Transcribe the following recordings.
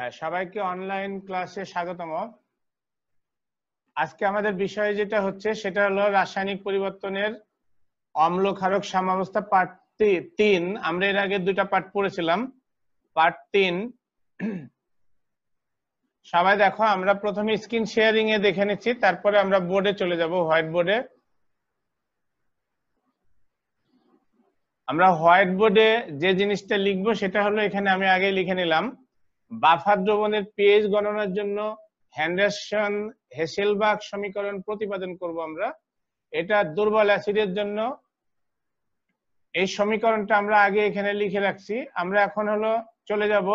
হ্যাঁ, সবাইকে অনলাইন ক্লাসে স্বাগতম আজকে আমাদের বিষয় যেটা হচ্ছে সেটা হলো রাসায়নিক পরিবর্তনের অম্ল ক্ষারক সাম্যাবস্থা পার্ট তিন আমরা এর আগে দুটা পার্ট পড়েছিলাম পার্ট তিন সবাই দেখো আমরা প্রথমে স্ক্রিন শেয়ারিং এ দেখে নিচ্ছি তারপরে আমরা বোর্ডে চলে যাব হোয়াইট বোর্ডে আমরা হোয়াইট বোর্ডে যে জিনিসটা লিখবো সেটা হলো এখানে আমি আগে লিখে নিলাম বাফার দ্রবণের পিএইচ গণনার জন্য হ্যান্ডারসন হেসেলবাগ সমীকরণ প্রতিপাদন করব আমরা এটা দুর্বল অ্যাসিডের জন্য এই সমীকরণটা আমরা আগে এখানে লিখে রাখছি আমরা এখন হলো চলে যাব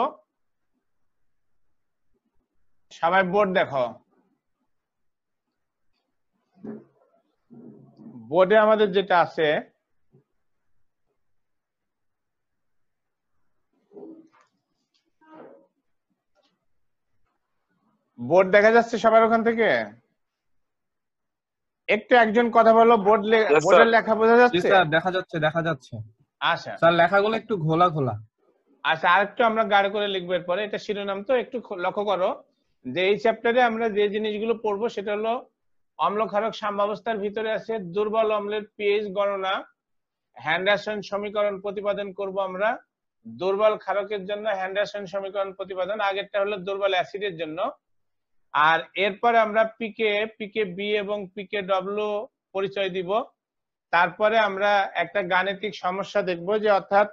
সবাই বোর্ড দেখো বোর্ডে আমাদের যেটা আছে বোর্ড দেখা যাচ্ছে সবার ওখান থেকে একটু একজন কথা বলো বোর্ড বোর্ডের লেখা বোঝা যাচ্ছে দেখা যাচ্ছে দেখা যাচ্ছে আচ্ছা স্যার লেখাগুলো একটু ঘোলা ঘোলা আচ্ছা আরেকটু আমরা গাড়ি করে লিখবো এরপরে এটা শিরোনাম তো একটু লক্ষ্য করো যে এই চ্যাপ্টারে আমরা যে জিনিসগুলো পড়বো সেটা হলো অম্লক্ষারক সাম্যাবস্থার ভিতরে আছে দুর্বল অম্লের পিএইচ গণনা হ্যান্ডারসন সমীকরণ প্রতিপাদন করব আমরা দুর্বল ক্ষারকের জন্য হ্যান্ডারসন সমীকরণ প্রতিপাদন আগেরটা হলো দুর্বল অ্যাসিডের জন্য আর এরপরে আমরা পিকে পিকে বি এবং পিকে ডব্লিউ পরিচয় দিব তারপরে আমরা একটা গাণিতিক সমস্যা দেখব যে অর্থাৎ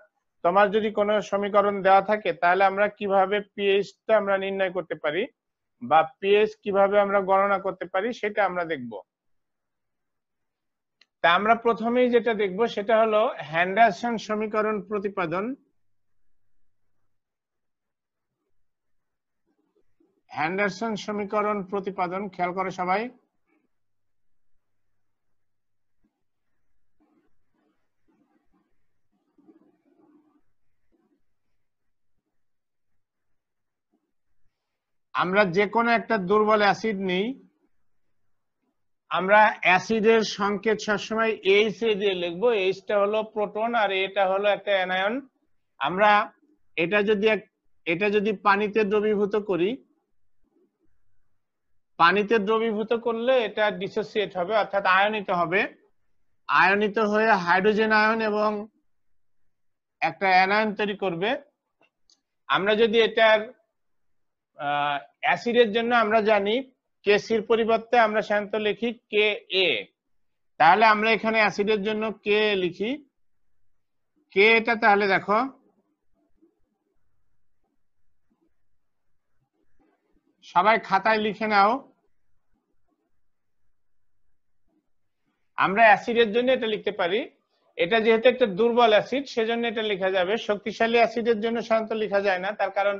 তোমার যদি কোনো সমীকরণ দেওয়া থাকে তাহলে আমরা কিভাবে পিএইচটা আমরা নির্ণয় করতে পারি বা পিএইচ কিভাবে আমরা গণনা করতে পারি সেটা আমরা দেখব তা আমরা প্রথমেই যেটা দেখব সেটা হলো হ্যান্ডারসন সমীকরণ প্রতিপাদন হ্যান্ডারসন সমীকরণ প্রতিপাদন খেয়াল করে সবাই আমরা যে কোনো একটা দুর্বল অ্যাসিড নেই আমরা অ্যাসিডের সংকেত সবসময় এইচ এ দিয়ে লিখবো এইচটা হলো প্রোটন আর এটা হলো একটা অ্যানায়ন আমরা এটা যদি এটা যদি পানিতে দ্রবীভূত করি পানিতে দ্রবীভূত করলে এটা ডিসোসিয়েট হবে অর্থাৎ আয়নিত হবে আয়নিত হয়ে হাইড্রোজেন আয়ন এবং একটা অ্যানায়ন তৈরি করবে আমরা যদি এটার অ্যাসিডের জন্য আমরা জানি কেসির পরিবর্তে আমরা সাধারণত লিখি কে এ তাহলে আমরা এখানে অ্যাসিডের জন্য কে লিখি কে এটা তাহলে দেখো সবাই খাতায় লিখে নাও আমরা অ্যাসিডের জন্য এটা লিখতে পারি এটা যেহেতু একটা দুর্বল অ্যাসিড সেজন্য এটা লেখা যাবে শক্তিশালী অ্যাসিডের জন্য সাধারণত লেখা যায় না তার কারণ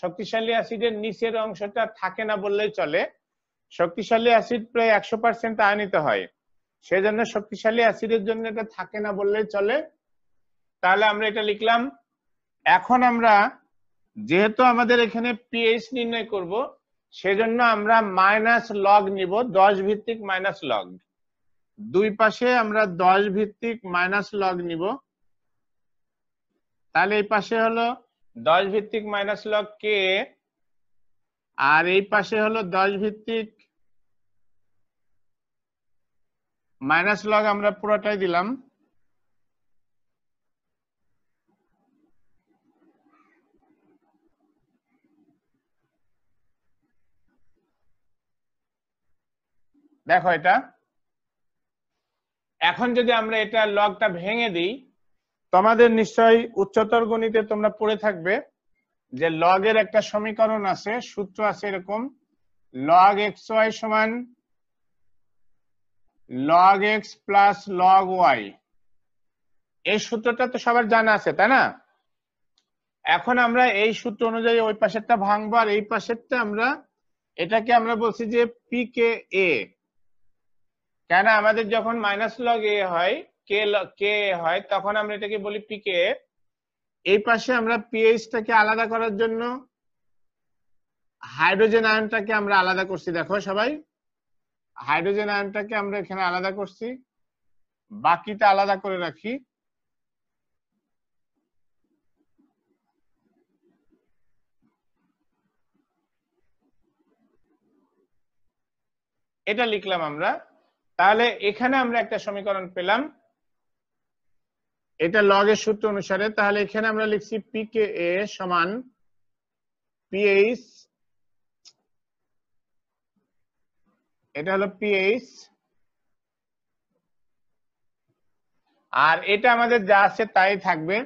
শক্তিশালী অ্যাসিডের নিচের অংশটা থাকে না বললেই চলে শক্তিশালী অ্যাসিড প্রায় একশো পার্সেন্ট আয়নিত হয় সেজন্য শক্তিশালী অ্যাসিডের জন্য এটা থাকে না বললেই চলে তাহলে আমরা এটা লিখলাম এখন আমরা যেহেতু আমাদের এখানে পিএইচ নির্ণয় করব সেজন্য আমরা মাইনাস লগ নিব দশ ভিত্তিক মাইনাস লগ দুই পাশে আমরা দশ ভিত্তিক মাইনাস লগ নিব তাহলে এই পাশে হলো দশ ভিত্তিক মাইনাস লগ কে আর এই পাশে হলো দশ ভিত্তিক মাইনাস লগ আমরা পুরোটাই দিলাম দেখো এটা এখন যদি আমরা এটা লগটা ভেঙে দিই তোমাদের নিশ্চয়ই উচ্চতর গণিতে তোমরা পড়ে থাকবে যে লগের একটা সমীকরণ আছে সূত্র আছে এরকম লগ এক্স ওয়াই সমান log x plus log y এই সূত্রটা তো সবার জানা আছে তাই না এখন আমরা এই সূত্র অনুযায়ী ওই পাশেরটা ভাঙবো আর এই পাশেরটা আমরা এটাকে আমরা বলছি যে পি কে এ কেন আমাদের যখন মাইনাস লগ এ হয় কে কে হয় তখন আমরা এটাকে বলি পিকে এই পাশে আমরা পিএইচটাকে আলাদা করার জন্য হাইড্রোজেন আয়নটাকে আমরা আলাদা করছি দেখো সবাই হাইড্রোজেন আয়নটাকে আমরা এখানে আলাদা করছি বাকিটা আলাদা করে রাখি এটা লিখলাম আমরা তাহলে এখানে আমরা একটা সমীকরণ পেলাম এটা লগের সূত্র অনুসারে তাহলে এখানে আমরা লিখছি পি কে এ সমান পিএইচ এটা হলো পিএইচ আর এটা আমাদের যা আছে তাই থাকবে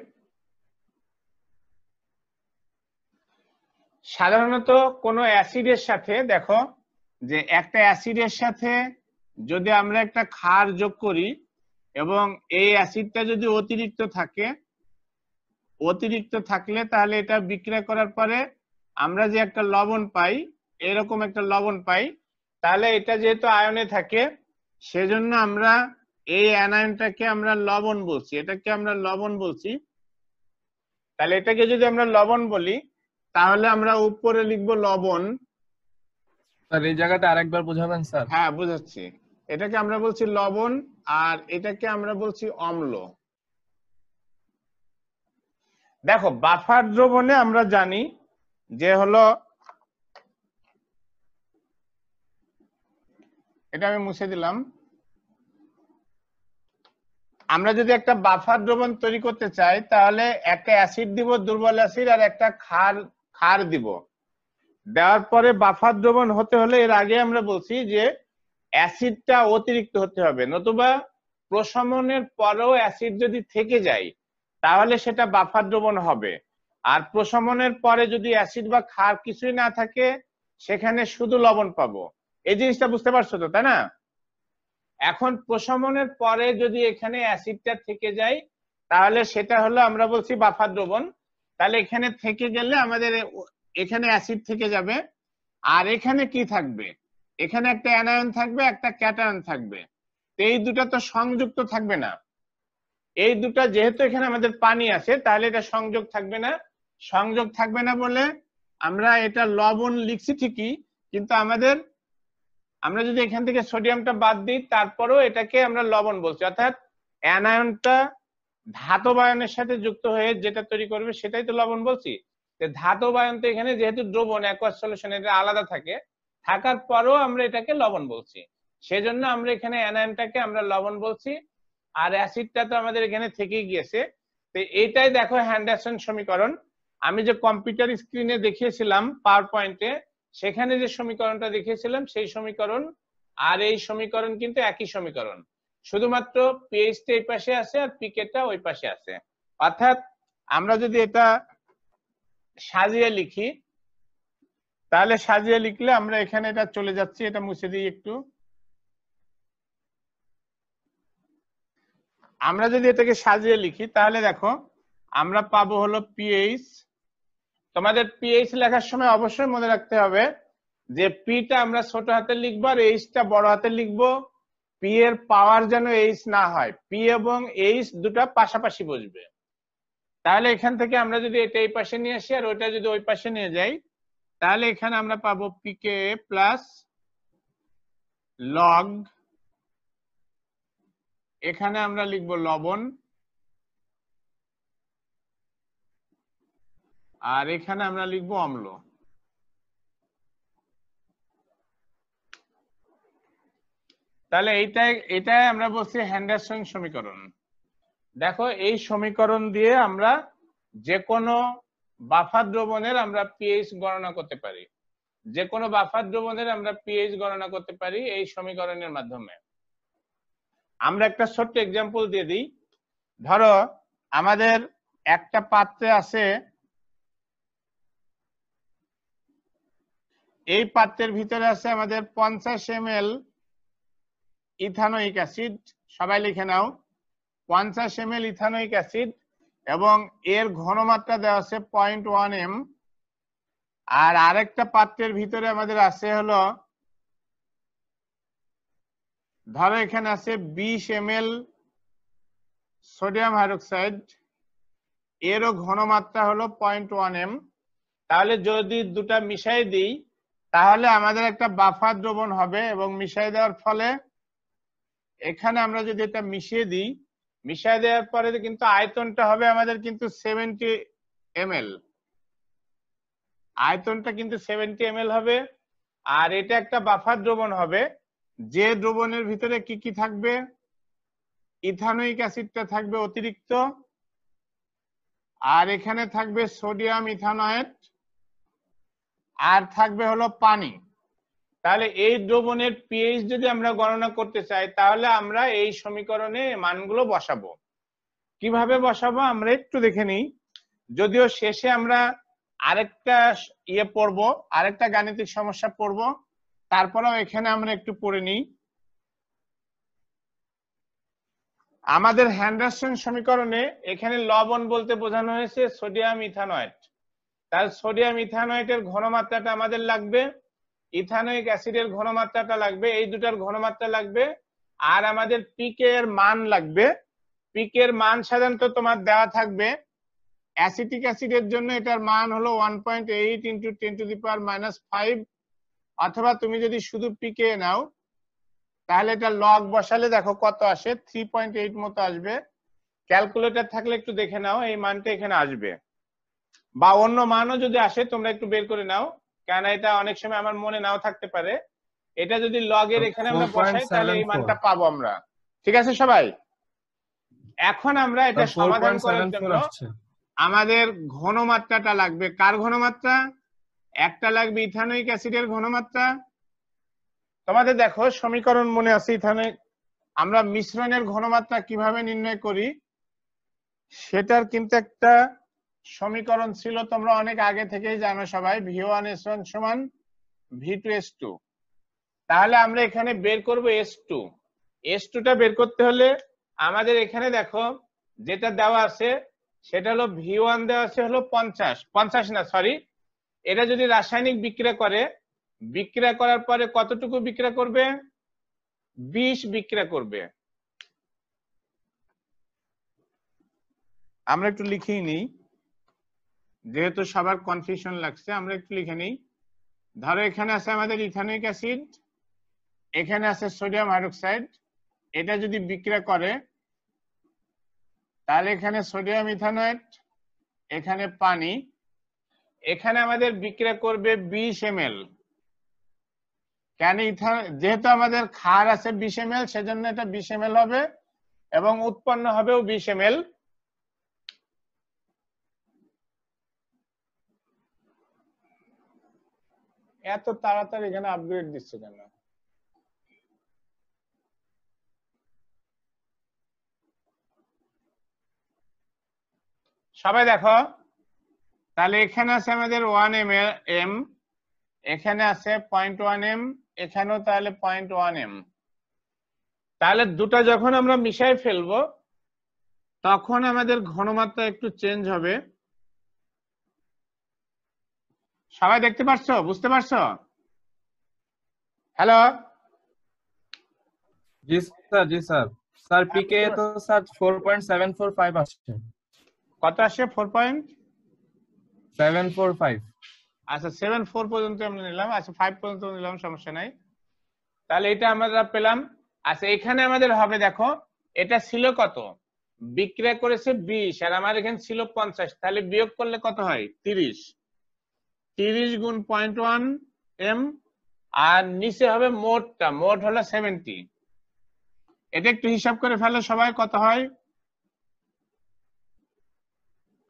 সাধারণত কোনো অ্যাসিডের সাথে দেখো যে একটা অ্যাসিডের সাথে যদি আমরা একটা ক্ষার যোগ করি এবং এই অ্যাসিডটা যদি অতিরিক্ত থাকে অতিরিক্ত থাকলে তাহলে এটা বিক্রয় করার পরে আমরা যে একটা লবণ পাই এরকম একটা লবণ পাই তাহলে এটা যেহেতু আয়নে থাকে সেজন্য আমরা এই অ্যানায়নটাকে আমরা লবণ বলছি এটাকে আমরা লবণ বলছি তাহলে এটাকে যদি আমরা লবণ বলি তাহলে আমরা উপরে লিখবো লবণ স্যার এই জায়গাটা আরেকবার বোঝাবেন স্যার হ্যাঁ এটাকে আমরা বলছি লবণ আর এটাকে আমরা বলছি অম্ল দেখো বাফার দ্রবণে আমরা জানি যে হলো এটা আমি মুছে দিলাম আমরা যদি একটা বাফার দ্রবণ তৈরি করতে চাই তাহলে একটা অ্যাসিড দিব দুর্বল অ্যাসিড আর একটা খার খার দিব দেওয়ার পরে বাফার দ্রবণ হতে হলে এর আগে আমরা বলছি যে অ্যাসিডটা অতিরিক্ত হতে হবে নতুবা প্রশমনের পরেও অ্যাসিড যদি থেকে যায় তাহলে সেটা বাফার দ্রবণ হবে আর প্রশমনের পরে যদি অ্যাসিড বা খার কিছুই না থাকে সেখানে শুধু লবণ পাবো এই জিনিসটা বুঝতে পারছো তো তাই না এখন প্রশমনের পরে যদি এখানে অ্যাসিডটা থেকে যায় তাহলে সেটা হলো আমরা বলছি বাফার দ্রবণ তাহলে এখানে থেকে গেলে আমাদের এখানে অ্যাসিড থেকে যাবে আর এখানে কি থাকবে এখানে একটা অ্যানায়ন থাকবে একটা ক্যাটায়ন থাকবে এই দুটা তো সংযুক্ত থাকবে না এই দুটা যেহেতু এখানে আমাদের পানি আছে তাহলে এটা সংযোগ থাকবে না সংযোগ থাকবে না বলে আমরা এটা লবণ লিখছি ঠিকই কিন্তু আমাদের আমরা যদি এখান থেকে সোডিয়ামটা বাদ দিই তারপরেও এটাকে আমরা লবণ বলছি অর্থাৎ অ্যানায়নটা ধাতব আয়নের সাথে যুক্ত হয়ে যেটা তৈরি করবে সেটাই তো লবণ বলছি ধাতব আয়ন তো এখানে যেহেতু দ্রবণ অ্যাকোয়াস সলিউশন এটা আলাদা থাকে থাকার পরেও আমরা এটাকে লবণ বলছি সেজন্য আমরা এখানে অ্যানায়নটাকে আমরা লবণ বলছি আর অ্যাসিডটা তো আমাদের এখানে থেকেই গিয়েছে তো এটাই দেখো হ্যান্ডারসন সমীকরণ আমি যে কম্পিউটার স্ক্রিনে দেখিয়েছিলাম পাওয়ার পয়েন্টে সেখানে যে সমীকরণটা দেখিয়েছিলাম সেই সমীকরণ আর এই সমীকরণ কিন্তু একই সমীকরণ শুধুমাত্র পিএইচটা এই পাশে আছে আর টা ওই পাশে আছে অর্থাৎ আমরা যদি এটা সাজিয়ে লিখি তাহলে সাজিয়ে লিখলে আমরা এখানে এটা চলে যাচ্ছি এটা মুছে দিই একটু আমরা যদি এটাকে সাজিয়ে লিখি তাহলে দেখো আমরা পাবো হলো পিএইচ তোমাদের পিএইচ লেখার সময় অবশ্যই মনে রাখতে হবে যে পিটা আমরা ছোট হাতে লিখবো আর এইচটা বড় হাতে লিখবো পি এর পাওয়ার যেন এইচ না হয় পি এবং এইচ দুটা পাশাপাশি বসবে তাহলে এখান থেকে আমরা যদি এটা এই পাশে নিয়ে আসি আর ওইটা যদি ওই পাশে নিয়ে যাই তাহলে এখানে আমরা পাবো পিকে প্লাস লগ এখানে আমরা লিখব লবণ আর এখানে আমরা লিখব অম্ল তাহলে এইটা এটাই আমরা বলছি হ্যান্ডার সমীকরণ দেখো এই সমীকরণ দিয়ে আমরা যে কোনো বাফা দ্রবণের আমরা পিএইচ গণনা করতে পারি যে কোনো বাফা দ্রবণের আমরা পিএইচ গণনা করতে পারি এই সমীকরণের মাধ্যমে আমরা একটা ছোট্ট এক্সাম্পল দিয়ে দিই ধরো আমাদের একটা পাত্রে আছে এই পাত্রের ভিতরে আছে আমাদের পঞ্চাশ এম এল ইথানোইক অ্যাসিড সবাই লিখে নাও পঞ্চাশ এম এল ইথানোইক অ্যাসিড এবং এর ঘনমাত্রা দেওয়া আছে পয়েন্ট ওয়ান এম আর আরেকটা পাত্রের ভিতরে আমাদের আছে হলো ধরো এখানে আছে বিশ এম এল সোডিয়াম হাইড্রোক্সাইড এরও ঘনমাত্রা হলো পয়েন্ট ওয়ান এম তাহলে যদি দুটা মিশাই দিই তাহলে আমাদের একটা বাফার দ্রবণ হবে এবং মিশাই দেওয়ার ফলে এখানে আমরা যদি এটা মিশিয়ে দিই মিশায় দেওয়ার পরে কিন্তু আয়তনটা হবে আমাদের কিন্তু সেভেন্টি এম আয়তনটা কিন্তু সেভেন্টি এম হবে আর এটা একটা বাফার দ্রবণ হবে যে দ্রবণের ভিতরে কি কি থাকবে ইথানোইক অ্যাসিডটা থাকবে অতিরিক্ত আর এখানে থাকবে সোডিয়াম ইথানয়েট আর থাকবে হলো পানি তাহলে এই দ্রবণের পিএইচ যদি আমরা গণনা করতে চাই তাহলে আমরা এই সমীকরণে মানগুলো বসাবো কিভাবে বসাবো আমরা একটু দেখে নিই যদিও শেষে আমরা আরেকটা ইয়ে পড়ব আরেকটা গাণিতিক সমস্যা পড়ব তারপরেও এখানে আমরা একটু পড়ে নিই আমাদের হ্যান্ডারসন সমীকরণে এখানে লবণ বলতে বোঝানো হয়েছে সোডিয়াম ইথানয়েড তার সোডিয়াম ইথানয়েটের ঘনমাত্রাটা আমাদের লাগবে ইথানোয়িক অ্যাসিডের ঘনমাত্রাটা লাগবে এই দুটার ঘনমাত্রা লাগবে আর আমাদের পিকের মান লাগবে পিকের মান সাধারণত তোমার দেওয়া থাকবে অ্যাসিটিক অ্যাসিডের জন্য এটার মান হলো one point eight into ten to the power minus five অথবা তুমি যদি শুধু পিকে নাও তাহলে এটা লগ বসালে দেখো কত আসে থ্রি পয়েন্ট এইট মতো আসবে ক্যালকুলেটর থাকলে একটু দেখে নাও এই মানটা এখানে আসবে বা অন্য মানও যদি আসে তোমরা একটু বের করে নাও কারণ এটা অনেক সময় আমার মনে নাও থাকতে পারে এটা যদি এখানে আমরা বসাই তাহলে এই মানটা পাবো আমরা ঠিক আছে সবাই এখন আমরা এটা সমাধান করার জন্য আমাদের ঘনমাত্রাটা লাগবে কার ঘনমাত্রা একটা লাগবে ইথানোইক অ্যাসিডের ঘনমাত্রা তোমাদের দেখো সমীকরণ মনে আছে ইথানে আমরা মিশ্রণের ঘনমাত্রা কিভাবে নির্ণয় করি সেটার কিন্তু একটা সমীকরণ ছিল তোমরা অনেক আগে থেকেই জানো সবাই ভি ওয়ান এস ওয়ান সমান ভি টু এস টু তাহলে আমরা এখানে বের করব এস টু এস টুটা বের করতে হলে আমাদের এখানে দেখো যেটা দেওয়া আছে সেটা হলো ভি ওয়ান দেওয়া আছে হলো পঞ্চাশ পঞ্চাশ না সরি এটা যদি রাসায়নিক বিক্রিয়া করে বিক্রিয়া করার পরে কতটুকু বিক্রয় করবে বিষ বিক্রয় করবে আমরা একটু লিখেই নিই যেহেতু সবার কনফিউশন লাগছে আমরা একটু লিখে নিই ধরো এখানে আছে আমাদের ইথানিক অ্যাসিড এখানে আছে সোডিয়াম হাইড্রোক্সাইড এটা যদি বিক্রিয়া করে তাহলে এখানে সোডিয়াম ইথানয়েড এখানে পানি এখানে আমাদের বিক্রিয়া করবে বিশ এম এল কেন ইথান যেহেতু আমাদের খার আছে বিশ এম এল সেজন্য এটা বিশ এম এল হবে এবং উৎপন্ন হবেও বিশ এম এল এত তাড়াতাড়ি এখানে আপগ্রেড দিচ্ছে কেন সবাই দেখো তাহলে এখানে আছে আমাদের ওয়ান এম এম এখানে আছে পয়েন্ট ওয়ান এম এখানেও তাহলে পয়েন্ট ওয়ান এম তাহলে দুটা যখন আমরা মিশাই ফেলবো তখন আমাদের ঘনমাত্রা একটু চেঞ্জ হবে সবাই দেখতে পারছো বুঝতে পারছো হ্যালো জি স্যার জি স্যার স্যার পিকে হ্যাঁ, তো স্যার 4.745 আসছে কত আসছে 4.745 আচ্ছা 74 পর্যন্ত আমরা নিলাম আচ্ছা 5 পর্যন্ত নিলাম সমস্যা নাই তাহলে এটা আমরা পেলাম আচ্ছা এখানে আমাদের হবে দেখো এটা ছিল কত বিক্রয় করেছে 20 আর আমার এখানে ছিল 50 তাহলে বিয়োগ করলে কত হয় 30 তিরিশ গুণ পয়েন্ট ওয়ান এম আর নিচে হবে মোটটা মোট হলো সেভেন্টি এটা একটু হিসাব করে ফেলো সবাই কত হয়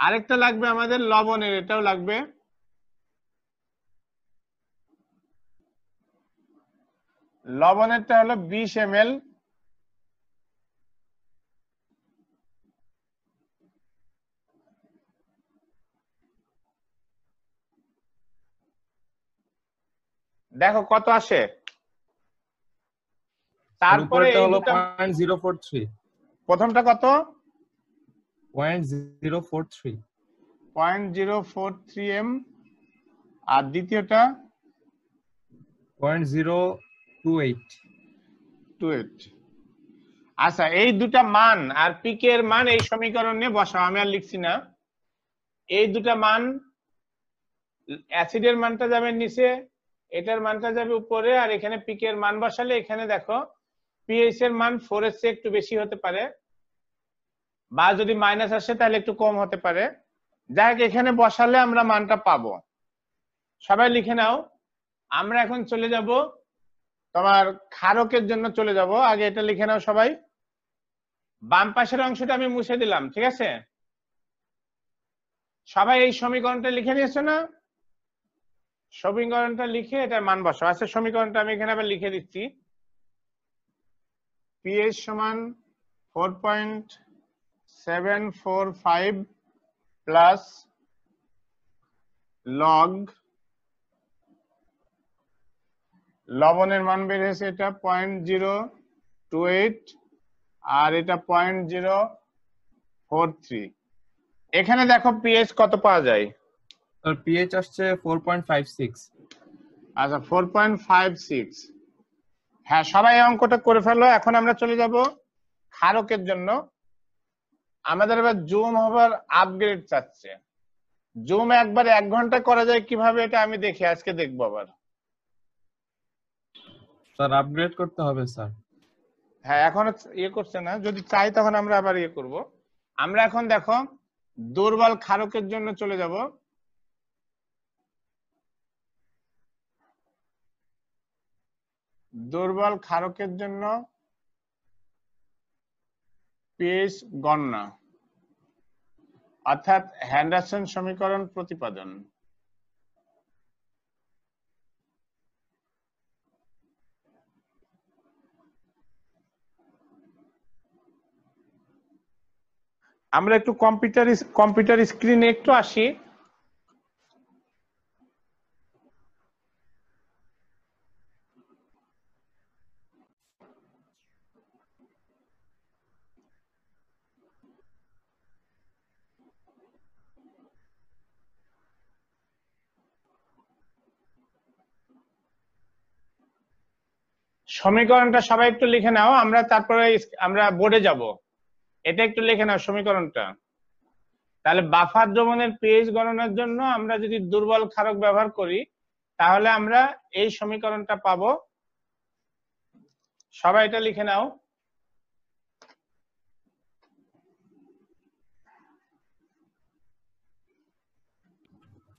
আরেকটা লাগবে আমাদের লবণের এটাও লাগবে লবণেরটা হলো বিশ এম এল দেখো কত আসে তারপরে হলো 0.043 প্রথমটা কত 0.043 0.043 m আর দ্বিতীয়টা 0.028 28 আচ্ছা এই দুটা মান আর পিকে এর মান এই সমীকরণে বসাও আমি আর লিখছি না এই দুটা মান অ্যাসিডের মানটা যাবেন নিচে এটার মানটা যাবে উপরে আর এখানে পিকে এর মান বসালে এখানে দেখো পিএইচ এর মান ফোর এর চেয়ে একটু বেশি হতে পারে বা যদি মাইনাস আসে তাহলে একটু কম হতে পারে যাই হোক এখানে বসালে আমরা মানটা পাবো সবাই লিখে নাও আমরা এখন চলে যাব তোমার ক্ষারকের জন্য চলে যাব আগে এটা লিখে নাও সবাই বাম পাশের অংশটা আমি মুছে দিলাম ঠিক আছে সবাই এই সমীকরণটা লিখে নিয়েছো না সমীকরণটা লিখে এটার মান বসাও আচ্ছা সমীকরণটা আমি এখানে আবার লিখে দিচ্ছি পি সমান four point seven four five plus log লবণের মান বের হয়েছে এটা পয়েন্ট জিরো টু এইট আর এটা পয়েন্ট জিরো ফোর থ্রি এখানে দেখো পিএইচ কত পাওয়া যায় তার পিএইচ আসছে 4.56 আচ্ছা 4.56 হ্যাঁ সবাই অঙ্কটা করে ফেলো এখন আমরা চলে যাব ক্ষারকের জন্য আমাদের এবার জুম হবার আপগ্রেড চাচ্ছে জুম একবার এক ঘন্টা করা যায় কিভাবে এটা আমি দেখি আজকে দেখবো আবার স্যার আপগ্রেড করতে হবে স্যার হ্যাঁ এখন ইয়ে করছে না যদি চাই তখন আমরা আবার ইয়ে করব আমরা এখন দেখো দুর্বল ক্ষারকের জন্য চলে যাব দুর্বল ক্ষারকের জন্য পেস গণনা অর্থাৎ হ্যান্ডারসন সমীকরণ প্রতিপাদন আমরা একটু কম্পিউটার কম্পিউটার স্ক্রিনে একটু আসি সমীকরণটা সবাই একটু লিখে নাও আমরা তারপরে আমরা বোর্ডে যাব এটা একটু লিখে নাও সমীকরণটা তাহলে বাফার দ্রবণের পিএইচ গণনার জন্য আমরা যদি দুর্বল ক্ষারক ব্যবহার করি তাহলে আমরা এই সমীকরণটা পাবো সবাই এটা লিখে নাও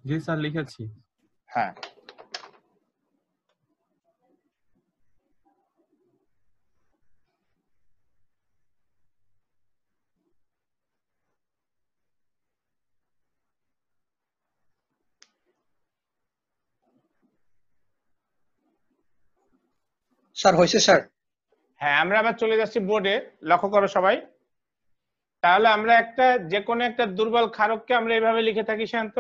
জি স্যার লিখেছি হ্যাঁ স্যার হয়েছে স্যার হ্যাঁ আমরা আবার চলে যাচ্ছি বোর্ডে লক্ষ্য করো সবাই তাহলে আমরা একটা যে কোনো একটা দুর্বল ক্ষারককে আমরা এভাবে লিখে থাকি শান্ত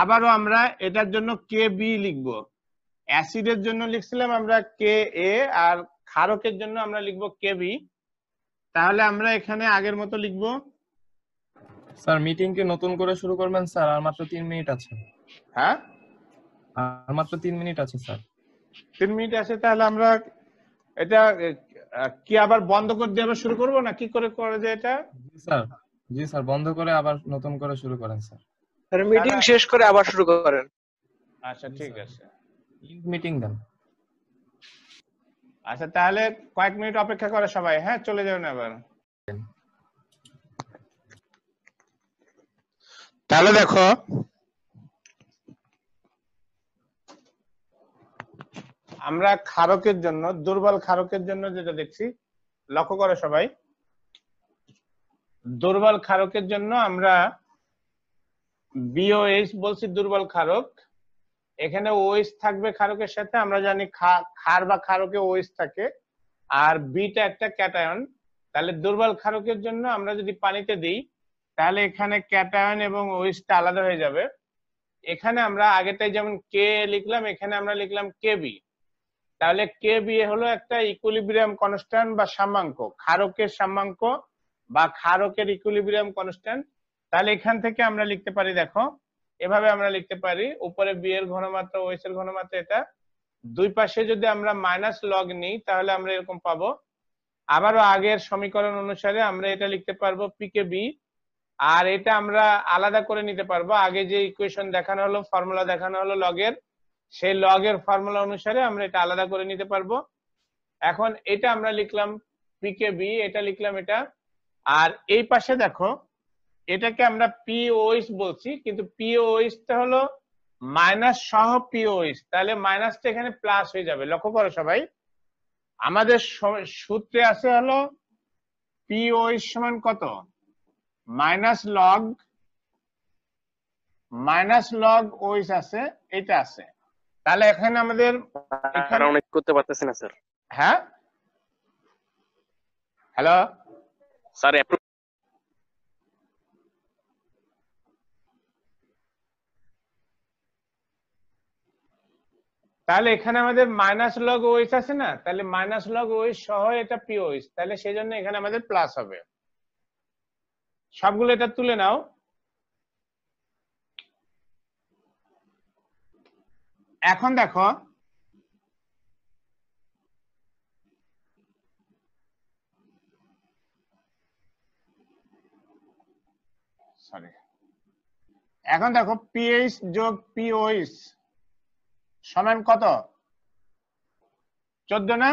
আবারও আমরা এটার জন্য কে বি লিখব অ্যাসিডের জন্য লিখছিলাম আমরা কে এ আর ক্ষারকের জন্য আমরা লিখব কে বি তাহলে আমরা এখানে আগের মতো লিখব স্যার মিটিং কে নতুন করে শুরু করবেন স্যার আর মাত্র তিন মিনিট আছে হ্যাঁ আর মাত্র তিন মিনিট আছে স্যার তিন মিনিট আছে তাহলে আমরা এটা কি আবার বন্ধ করে দিয়ে আবার শুরু করব না কি করে করা যায় এটা জি স্যার জি স্যার বন্ধ করে আবার নতুন করে শুরু করেন স্যার স্যার মিটিং শেষ করে আবার শুরু করেন আচ্ছা ঠিক আছে মিটিং দেন আচ্ছা তাহলে কয়েক মিনিট অপেক্ষা করে সবাই হ্যাঁ চলে যাবেন আবার তাহলে দেখো আমরা ক্ষারকের জন্য দুর্বল ক্ষারকের জন্য যেটা দেখছি লক্ষ্য করে সবাই দুর্বল ক্ষারকের জন্য আমরা বিওএস বলছি দুর্বল ক্ষারক এখানে ওএস থাকবে ক্ষারকের সাথে আমরা জানি ক্ষার বা খারকে ওএস থাকে আর বিটা একটা ক্যাটায়ন তাহলে দুর্বল ক্ষারকের জন্য আমরা যদি পানিতে দিই তাহলে এখানে ক্যাটায়ন এবং ওএসটা আলাদা হয়ে যাবে এখানে আমরা আগেটাই যেমন কে লিখলাম এখানে আমরা লিখলাম কেবি তাহলে কে বিয়ে হলো একটা ইকুলিব্রিয়াম কনস্ট্যান্ট বা সাম্যাঙ্ক ক্ষারকের সাম্যাঙ্ক বা ক্ষারকের ইকুলিব্রিয়াম কনস্ট্যান্ট তাহলে এখান থেকে আমরা লিখতে পারি দেখো এভাবে আমরা লিখতে পারি উপরে বিয়ের ঘনমাত্রা ওয়েস এর ঘনমাত্রা এটা দুই পাশে যদি আমরা মাইনাস লগ নিই তাহলে আমরা এরকম পাবো আবারও আগের সমীকরণ অনুসারে আমরা এটা লিখতে পারবো পিকে বি আর এটা আমরা আলাদা করে নিতে পারবো আগে যে ইকুয়েশন দেখানো হলো ফর্মুলা দেখানো হলো লগের সেই লগ এর ফর্মুলা অনুসারে আমরা এটা আলাদা করে নিতে পারবো এখন এটা আমরা লিখলাম পিকে বি এটা লিখলাম এটা আর এই পাশে দেখো এটাকে আমরা পিওএস বলছি কিন্তু পিওএসটা হলো মাইনাস সহ পিওএস তাহলে মাইনাসটা এখানে প্লাস হয়ে যাবে লক্ষ্য করো সবাই আমাদের সূত্রে আছে হলো পিওএস সমান কত মাইনাস লগ মাইনাস লগ ওইস আছে এটা আছে তাহলে এখানে আমাদের অনেক করতে পারতেছি না স্যার হ্যাঁ হ্যালো স্যার তাহলে এখানে আমাদের মাইনাস লগ ওয়েস আছে না তাহলে মাইনাস লগ ওয়েস সহ এটা পি ওয়েস তাহলে সেই জন্য এখানে আমাদের প্লাস হবে সবগুলো এটা তুলে নাও এখন দেখো সরি এখন দেখো পিএইচ যোগ পিওইস সমান কত চোদ্দ না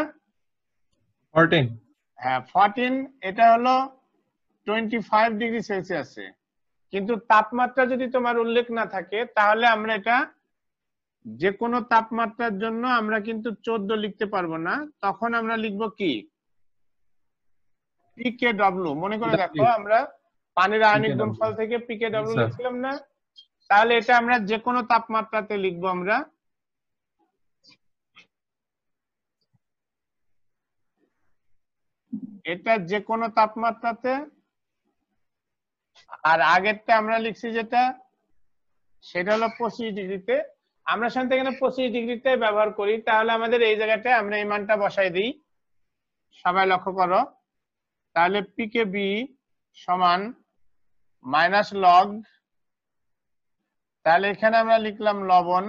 ফরটিন হ্যাঁ ফর্টিন এটা হলো টোয়েন্টি ফাইভ ডিগ্রি সেলসিয়াসে কিন্তু তাপমাত্রা যদি তোমার উল্লেখ না থাকে তাহলে আমরা এটা যে কোনো তাপমাত্রার জন্য আমরা কিন্তু চোদ্দ লিখতে পারবো না তখন আমরা লিখবো কি পিকে ডব্লু মনে করে দেখো আমরা পানির আয়নিক গুণফল থেকে পিকে ডব্লু আচ্ছা। লিখছিলাম না তাহলে এটা আমরা যে কোনো তাপমাত্রাতে লিখবো আমরা এটা যে কোনো তাপমাত্রাতে আর আগেরটা আমরা লিখছি যেটা সেটা হলো পঁচিশ ডিগ্রিতে আমরা সাধারণত এখানে পঁচিশ ডিগ্রিতে ব্যবহার করি তাহলে আমাদের এই জায়গাটায় আমরা এই মানটা বসাই দিই সবাই লক্ষ্য করো তাহলে পিকে বি সমান মাইনাস লগ তাহলে এখানে আমরা লিখলাম লবণ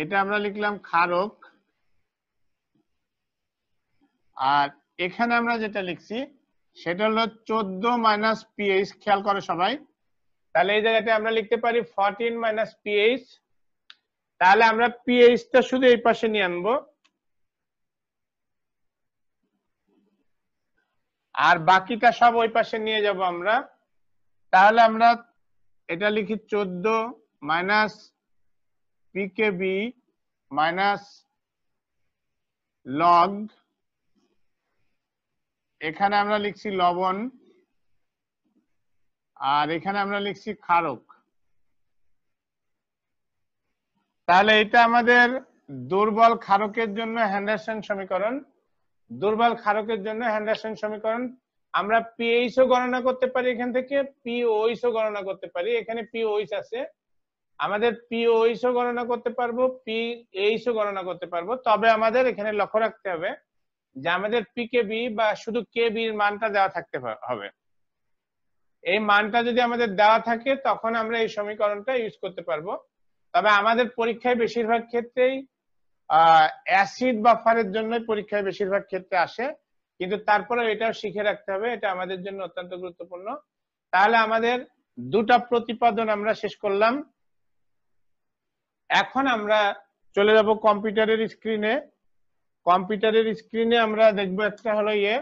এটা আমরা লিখলাম খারক আর এখানে আমরা যেটা লিখছি সেটা হলো চোদ্দ মাইনাস পিএইচ খেয়াল করে সবাই তাহলে এই জায়গাটা আমরা লিখতে পারি ফরটিন মাইনাস পিএইচ তাহলে আমরা পিএইচটা শুধু এই পাশে নিয়ে আনবো আর বাকিটা সব ওই পাশে নিয়ে যাব আমরা তাহলে আমরা এটা লিখি চোদ্দ মাইনাস পিকেবি মাইনাস লগ এখানে আমরা লিখছি লবণ আর এখানে আমরা লিখছি খারক তাহলে এটা আমাদের দুর্বল ক্ষারকের জন্য হ্যান্ডারসন সমীকরণ দুর্বল ক্ষারকের জন্য হ্যান্ডারসন সমীকরণ আমরা পিএইচ ও গণনা করতে পারি এখান থেকে ও গণনা করতে পারি এখানে পিওইস আছে আমাদের ও গণনা করতে পারবো ও গণনা করতে পারবো তবে আমাদের এখানে লক্ষ্য রাখতে হবে যে আমাদের পিকেবি বা শুধু কেবির মানটা দেওয়া থাকতে হবে এই মানটা যদি আমাদের দেওয়া থাকে তখন আমরা এই সমীকরণটা ইউজ করতে পারবো তবে আমাদের পরীক্ষায় বেশিরভাগ ক্ষেত্রেই অ্যাসিড বাফারের জন্য পরীক্ষায় বেশিরভাগ ক্ষেত্রে আসে কিন্তু তারপরে এটাও শিখে রাখতে হবে এটা আমাদের জন্য অত্যন্ত গুরুত্বপূর্ণ তাহলে আমাদের দুটা প্রতিপাদন আমরা শেষ করলাম এখন আমরা চলে যাব কম্পিউটারের স্ক্রিনে কম্পিউটারের স্ক্রিনে আমরা দেখব একটা হলো ইয়ে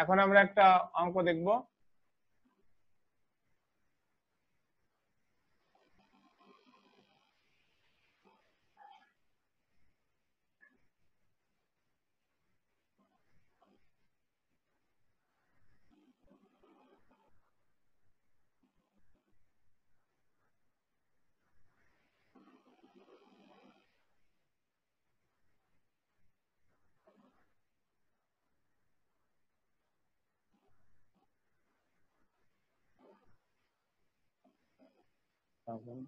এখন আমরা একটা অঙ্ক দেখব thousand.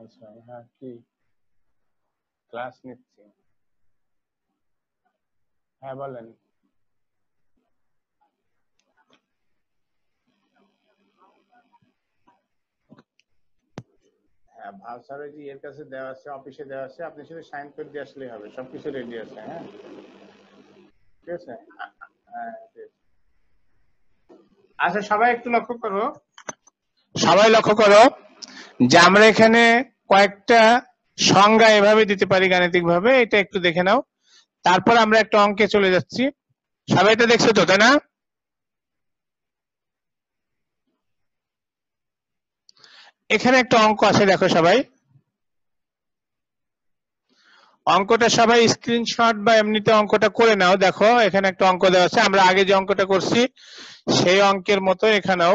अच्छा यहाँ की क्लास नित्य हैवलन হ্যাঁ ভাব স্যারের যে এর কাছে দেওয়া আছে অফিসে দেওয়া আছে আপনি শুধু সাইন করে আচ্ছা সবাই একটু লক্ষ্য করো সবাই লক্ষ্য করো যে আমরা এখানে কয়েকটা সংজ্ঞা এভাবে দিতে পারি গাণিতিক ভাবে এটা একটু দেখে নাও তারপর আমরা একটা অঙ্কে চলে যাচ্ছি সবাই এটা দেখছো তো তাই না এখানে একটা অঙ্ক আছে দেখো সবাই অঙ্কটা সবাই স্ক্রিনশট বা এমনিতে অঙ্কটা করে নাও দেখো এখানে একটা অঙ্ক দেওয়া আছে আমরা আগে যে অঙ্কটা করছি সেই অঙ্কের মতো এখানেও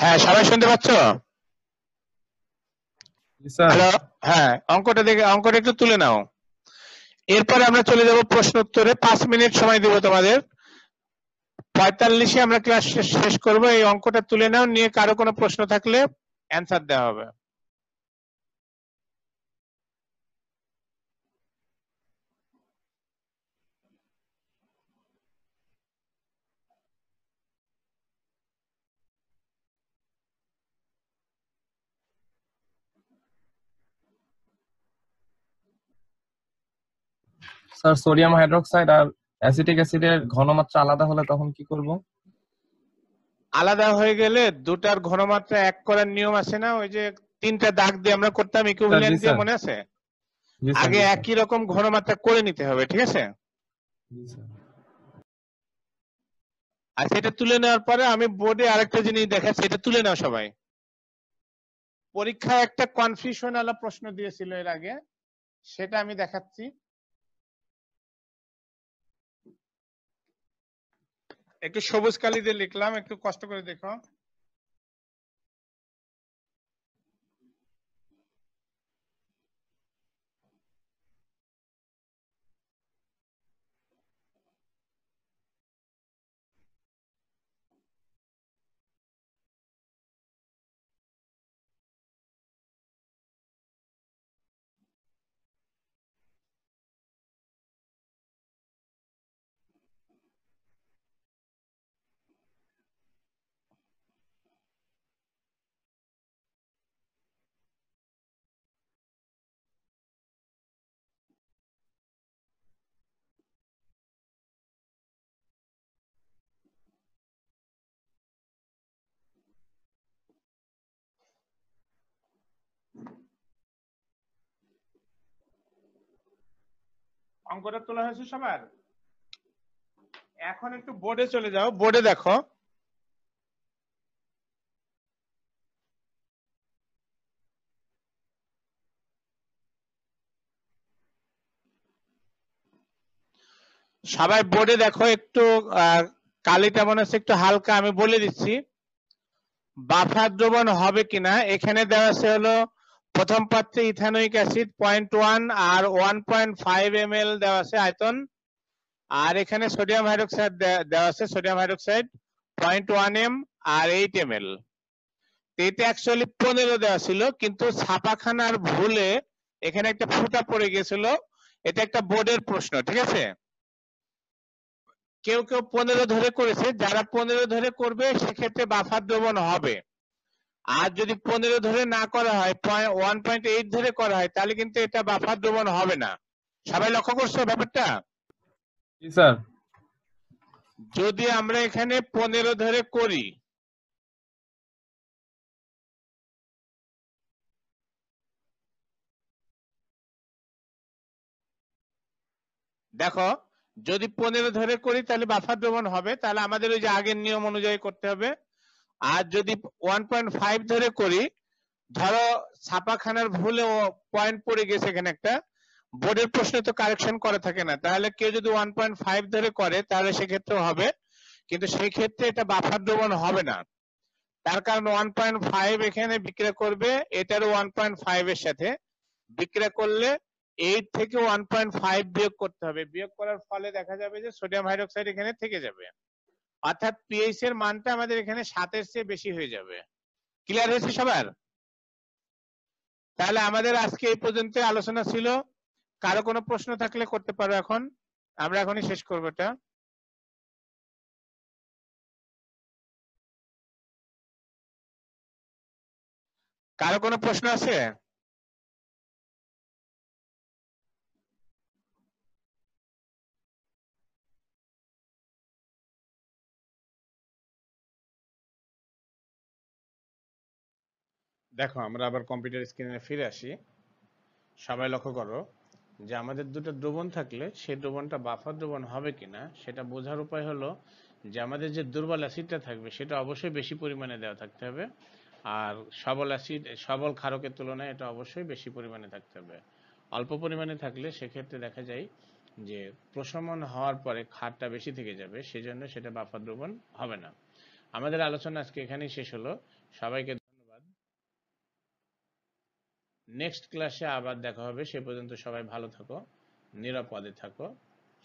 হ্যাঁ সবাই শুনতে পাচ্ছ হ্যাঁ অঙ্কটা দেখে অঙ্কটা একটু তুলে নাও এরপরে আমরা চলে যাব প্রশ্ন উত্তরে পাঁচ মিনিট সময় দেবো তোমাদের পঁয়তাল্লিশে আমরা ক্লাস শেষ করব এই অঙ্কটা তুলে নাও নিয়ে কারো কোনো প্রশ্ন থাকলে অ্যান্সার দেওয়া হবে স্যার সোডিয়াম হাইড্রোক্সাইড আর অ্যাসিটিক অ্যাসিডের ঘনমাত্রা আলাদা হলে তখন কি করব আলাদা হয়ে গেলে দুটার ঘনমাত্রা এক করার নিয়ম আছে না ওই যে তিনটা দাগ দিয়ে আমরা করতাম ইকুইভ্যালেন্ট দিয়ে মনে আছে আগে একই রকম ঘনমাত্রা করে নিতে হবে ঠিক আছে আর সেটা তুলে নেওয়ার পরে আমি বোর্ডে আরেকটা জিনিস দেখা সেটা তুলে নাও সবাই পরীক্ষায় একটা কনফিউশন কনফিউশনাল প্রশ্ন দিয়েছিল এর আগে সেটা আমি দেখাচ্ছি একটু সবুজ কালি দিয়ে লিখলাম একটু কষ্ট করে দেখো অঙ্কটা তোলা হয়েছে সবার এখন একটু বোর্ডে চলে যাও বোর্ডে দেখো সবাই বোর্ডে দেখো একটু কালিটা মনে হচ্ছে একটু হালকা আমি বলে দিচ্ছি বাফার দ্রবণ হবে কিনা এখানে দেওয়া আছে হলো প্রথম পাত্রে ইথানোয়িক অ্যাসিড পয়েন্ট ওয়ান আর one point five M L দেওয়া আছে আয়তন আর এখানে সোডিয়াম হাইড্রোক্সাইড দেওয়া আছে sodium hydroxide point one M আর এইট এম এল এতে অ্যাকচুয়ালি পনেরো দেওয়া ছিল কিন্তু ছাপাখানার ভুলে এখানে একটা ফুটা পড়ে গেছিল এটা একটা বোর্ডের প্রশ্ন ঠিক আছে কেউ কেউ পনেরো ধরে করেছে যারা পনেরো ধরে করবে সেক্ষেত্রে বাফার দ্রবণ হবে আর যদি পনেরো ধরে না করা হয় ওয়ান পয়েন্ট এইট ধরে করা হয় তাহলে কিন্তু এটা বাফার দ্রবণ হবে না সবাই লক্ষ্য করছো ব্যাপারটা স্যার যদি আমরা এখানে পনেরো ধরে করি দেখো যদি পনেরো ধরে করি তাহলে বাফার দ্রবণ হবে তাহলে আমাদের ওই যে আগের নিয়ম অনুযায়ী করতে হবে আর যদি ওয়ান পয়েন্ট ফাইভ ধরে করি ধরো ছাপাখানার ভুলে পয়েন্ট পড়ে গেছে এখানে একটা বোর্ডের প্রশ্ন তো কারেকশন করা থাকে না তাহলে কেউ যদি ওয়ান পয়েন্ট ফাইভ ধরে করে তাহলে সেক্ষেত্রে হবে কিন্তু সেই ক্ষেত্রে এটা বাফার দ্রবণ হবে না তার কারণ ওয়ান পয়েন্ট ফাইভ এখানে বিক্রিয়া করবে এটার ওয়ান পয়েন্ট ফাইভ এর সাথে বিক্রিয়া করলে এইট থেকে ওয়ান পয়েন্ট ফাইভ বিয়োগ করতে হবে বিয়োগ করার ফলে দেখা যাবে যে সোডিয়াম হাইড্রোক্সাইড এখানে থেকে যাবে অর্থাৎ পিএইচ এর মানটা আমাদের এখানে সাতের চেয়ে বেশি হয়ে যাবে ক্লিয়ার হয়েছে সবার তাহলে আমাদের আজকে এই পর্যন্ত আলোচনা ছিল কারো কোনো প্রশ্ন থাকলে করতে পারো এখন আমরা এখনই শেষ করবো এটা কারো কোনো প্রশ্ন আছে দেখো আমরা আবার কম্পিউটার স্ক্রিনে ফিরে আসি সবাই লক্ষ্য করো যে আমাদের দুটো দ্রবণ থাকলে সেই দ্রবণটা বাফার দ্রবণ হবে কিনা সেটা বোঝার উপায় হলো যে আমাদের যে দুর্বল অ্যাসিডটা থাকবে সেটা অবশ্যই বেশি পরিমাণে দেওয়া থাকতে হবে আর সবল অ্যাসিড সবল ক্ষারকের তুলনায় এটা অবশ্যই বেশি পরিমাণে থাকতে হবে অল্প পরিমাণে থাকলে সেক্ষেত্রে দেখা যায় যে প্রশমন হওয়ার পরে ক্ষারটা বেশি থেকে যাবে সেজন্য সেটা বাফার দ্রবণ হবে না আমাদের আলোচনা আজকে এখানেই শেষ হলো সবাইকে নেক্সট ক্লাসে আবার দেখা হবে সে পর্যন্ত সবাই ভালো থাকো নিরাপদে থাকো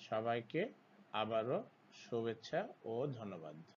সবাইকে আবারও শুভেচ্ছা ও ধন্যবাদ